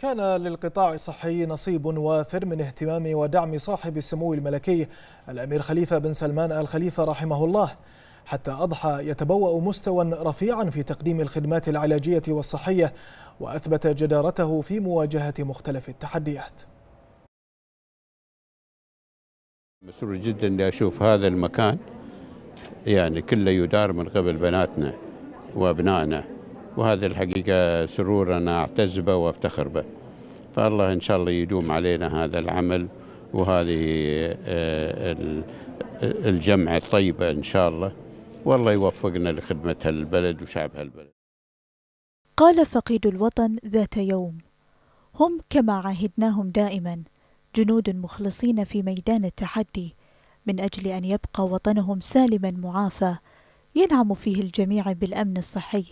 كان للقطاع الصحي نصيب وافر من اهتمام ودعم صاحب السمو الملكي الأمير خليفة بن سلمان آل خليفة رحمه الله حتى أضحى يتبوأ مستوى رفيعا في تقديم الخدمات العلاجية والصحية وأثبت جدارته في مواجهة مختلف التحديات مسرور جدا اني اشوف هذا المكان يعني كله يدار من قبل بناتنا وابنائنا وهذه الحقيقة سرور أنا أعتز به وأفتخر به فالله إن شاء الله يدوم علينا هذا العمل وهذه آه، الجمعة الطيبة إن شاء الله والله يوفقنا لخدمة هالبلد وشعب هالبلد قال فقيد الوطن ذات يوم هم كما عاهدناهم دائما جنود مخلصين في ميدان التحدي من أجل أن يبقى وطنهم سالما معافى ينعم فيه الجميع بالأمن الصحي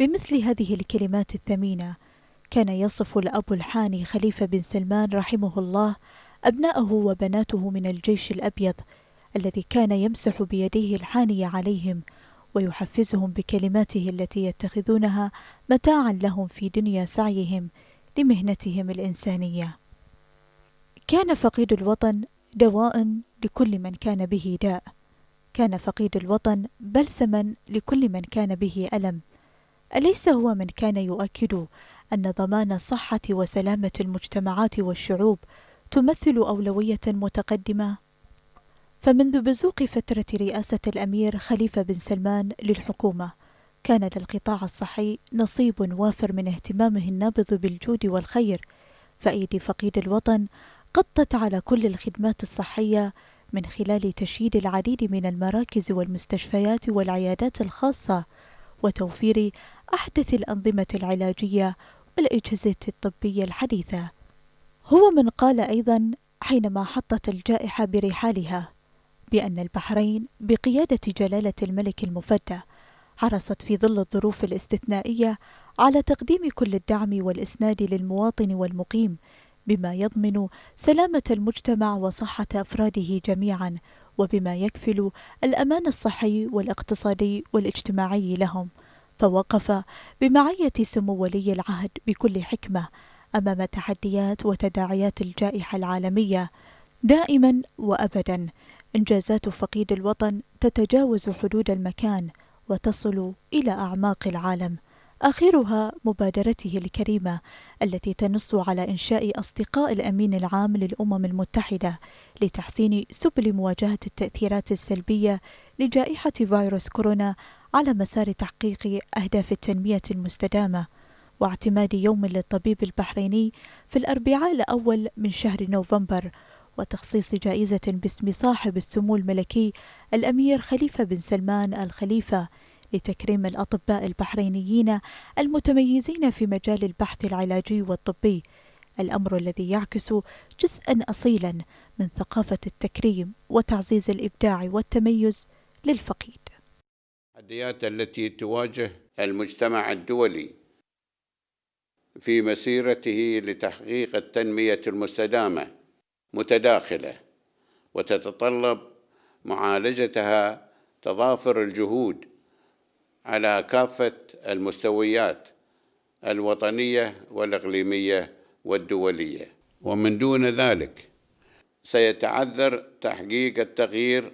بمثل هذه الكلمات الثمينة كان يصف الأب الحاني خليفة بن سلمان رحمه الله أبناءه وبناته من الجيش الأبيض الذي كان يمسح بيديه الحانية عليهم ويحفزهم بكلماته التي يتخذونها متاعا لهم في دنيا سعيهم لمهنتهم الإنسانية. كان فقيد الوطن دواء لكل من كان به داء، كان فقيد الوطن بلسما لكل من كان به ألم، أليس هو من كان يؤكد أن ضمان صحة وسلامة المجتمعات والشعوب تمثل أولوية متقدمة؟ فمنذ بزوق فترة رئاسة الأمير خليفة بن سلمان للحكومة، كان للقطاع الصحي نصيب وافر من اهتمامه النابض بالجود والخير، فأيدي فقيد الوطن قطت على كل الخدمات الصحية من خلال تشييد العديد من المراكز والمستشفيات والعيادات الخاصة وتوفير أحدث الأنظمة العلاجية والأجهزة الطبية الحديثة هو من قال أيضا حينما حطت الجائحة برحالها بأن البحرين بقيادة جلالة الملك المفدى حرصت في ظل الظروف الاستثنائية على تقديم كل الدعم والإسناد للمواطن والمقيم بما يضمن سلامة المجتمع وصحة أفراده جميعا وبما يكفل الأمان الصحي والاقتصادي والاجتماعي لهم فوقف بمعية سمو ولي العهد بكل حكمة أمام تحديات وتداعيات الجائحة العالمية دائما وأبدا إنجازات فقيد الوطن تتجاوز حدود المكان وتصل إلى أعماق العالم آخرها مبادرته الكريمة التي تنص على إنشاء أصدقاء الأمين العام للأمم المتحدة لتحسين سبل مواجهة التأثيرات السلبية لجائحة فيروس كورونا على مسار تحقيق أهداف التنمية المستدامة واعتماد يوم للطبيب البحريني في الأربعاء الأول من شهر نوفمبر وتخصيص جائزة باسم صاحب السمو الملكي الأمير خليفة بن سلمان الخليفة لتكريم الأطباء البحرينيين المتميزين في مجال البحث العلاجي والطبي الأمر الذي يعكس جزءا أصيلا من ثقافة التكريم وتعزيز الإبداع والتميز للفقيد التحديات التي تواجه المجتمع الدولي في مسيرته لتحقيق التنمية المستدامة متداخلة وتتطلب معالجتها تضافر الجهود على كافة المستويات الوطنية والإقليمية والدولية ومن دون ذلك سيتعذر تحقيق التغيير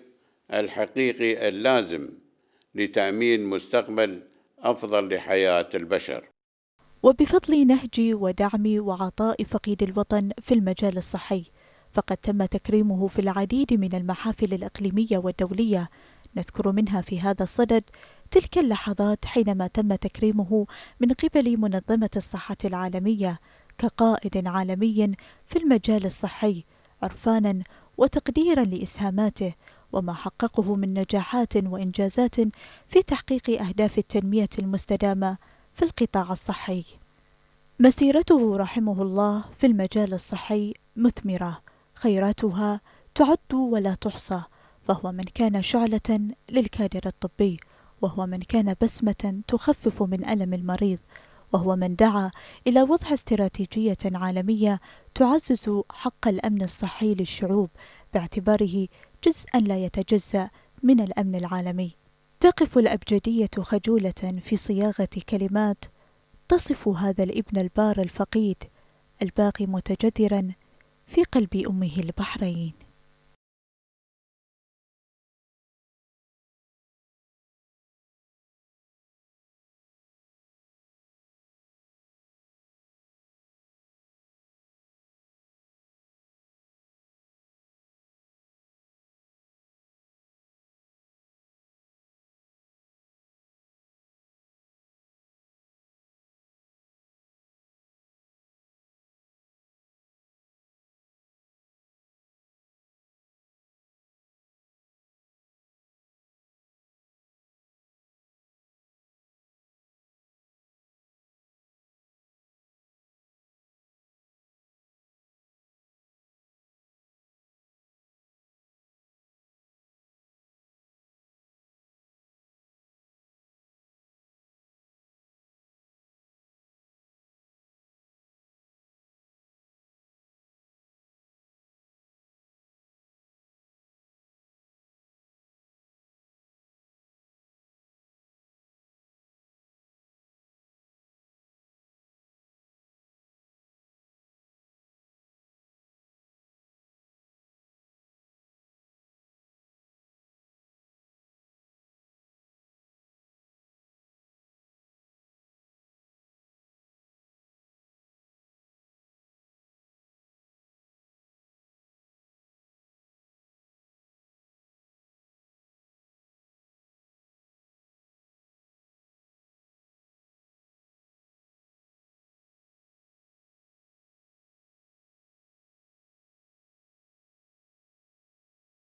الحقيقي اللازم لتامين مستقبل افضل لحياه البشر وبفضل نهجي ودعمي وعطاء فقيد الوطن في المجال الصحي فقد تم تكريمه في العديد من المحافل الاقليميه والدوليه نذكر منها في هذا الصدد تلك اللحظات حينما تم تكريمه من قبل منظمه الصحه العالميه كقائد عالمي في المجال الصحي عرفانا وتقديرا لاسهاماته وما حققه من نجاحات وإنجازات في تحقيق أهداف التنمية المستدامة في القطاع الصحي. مسيرته رحمه الله في المجال الصحي مثمرة، خيراتها تعد ولا تحصى، فهو من كان شعلة للكادر الطبي، وهو من كان بسمة تخفف من ألم المريض، وهو من دعا إلى وضع استراتيجية عالمية تعزز حق الأمن الصحي للشعوب باعتباره جزءا لا يتجزا من الامن العالمي تقف الابجديه خجوله في صياغه كلمات تصف هذا الابن البار الفقيد الباقي متجذرا في قلب امه البحرين